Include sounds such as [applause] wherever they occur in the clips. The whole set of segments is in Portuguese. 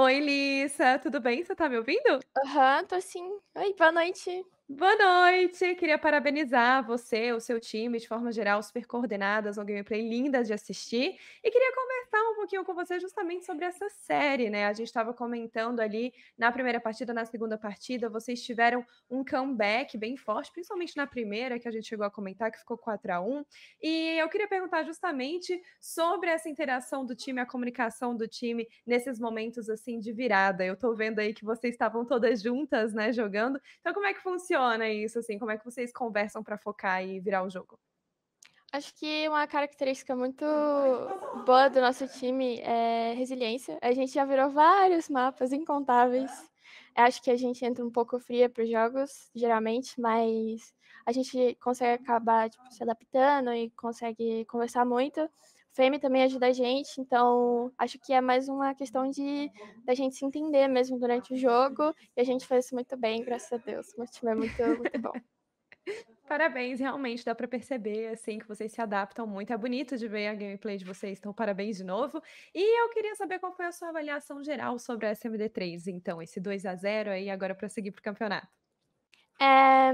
Oi, Lissa, tudo bem? Você tá me ouvindo? Aham, tô sim. Oi, boa noite. Boa noite! Queria parabenizar você, o seu time, de forma geral, super coordenadas, uma gameplay linda de assistir. E queria conversar um pouquinho com você justamente sobre essa série, né? A gente estava comentando ali na primeira partida, na segunda partida, vocês tiveram um comeback bem forte, principalmente na primeira, que a gente chegou a comentar, que ficou 4 a 1 E eu queria perguntar justamente sobre essa interação do time, a comunicação do time nesses momentos assim de virada. Eu estou vendo aí que vocês estavam todas juntas, né, jogando. Então, como é que funciona? funciona isso, assim? Como é que vocês conversam para focar e virar o jogo? Acho que uma característica muito boa do nosso time é resiliência. A gente já virou vários mapas incontáveis. Acho que a gente entra um pouco fria para os jogos, geralmente, mas a gente consegue acabar tipo, se adaptando e consegue conversar muito. Fame também ajuda a gente, então acho que é mais uma questão de da gente se entender mesmo durante o jogo, e a gente fez isso muito bem, graças a Deus. O time é muito, muito bom. [laughs] Parabéns, realmente dá para perceber assim que vocês se adaptam muito. É bonito de ver a gameplay de vocês, então parabéns de novo. E eu queria saber qual foi a sua avaliação geral sobre a SMD3, então esse 2 a 0 aí agora para seguir para o campeonato. É,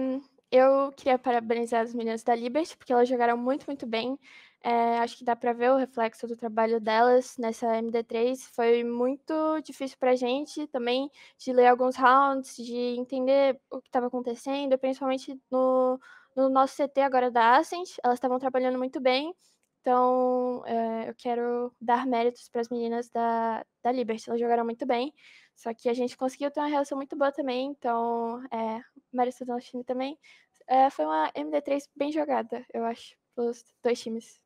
eu queria parabenizar as meninas da Liberty, porque elas jogaram muito, muito bem. É, acho que dá para ver o reflexo do trabalho delas nessa MD3. Foi muito difícil para a gente também de ler alguns rounds, de entender o que estava acontecendo, principalmente no, no, nosso CT agora da Ascent. Elas estavam trabalhando muito bem, então é, eu quero dar méritos para as meninas da, da Liberty. Elas jogaram muito bem, só que a gente conseguiu ter uma relação muito boa também, então é, mérito do nosso time também. É, foi uma MD3 bem jogada, eu acho, pelos dois times.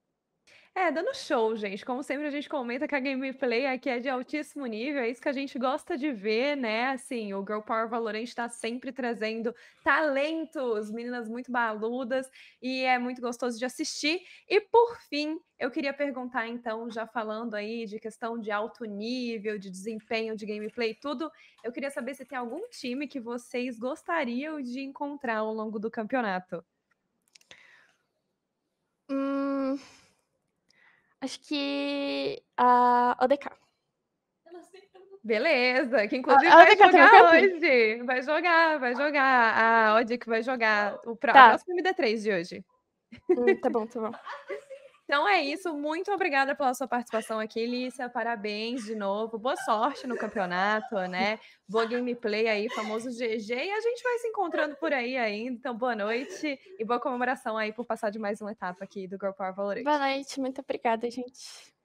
É, dando show, gente. Como sempre, a gente comenta que a gameplay aqui é de altíssimo nível, é isso que a gente gosta de ver, né? Assim, o Girl Power Valorant está sempre trazendo talentos, meninas muito baludas, e é muito gostoso de assistir. E por fim, eu queria perguntar, então, já falando aí de questão de alto nível, de desempenho, de gameplay, tudo, eu queria saber se tem algum time que vocês gostariam de encontrar ao longo do campeonato. Acho que a ODK. Tá Beleza, que inclusive a, a vai jogar hoje. Vai jogar, vai jogar. A ODK vai jogar o, pró tá. o próximo MD3 de hoje. Hum, tá bom, tá bom. [laughs] Então é isso. Muito obrigada pela sua participação aqui, Lícia. Parabéns de novo. Boa sorte no campeonato, né? Boa gameplay aí, famoso GG. E a gente vai se encontrando por aí ainda. Então, boa noite e boa comemoração aí por passar de mais uma etapa aqui do Girl Power Valorant. Boa noite. Muito obrigada, gente.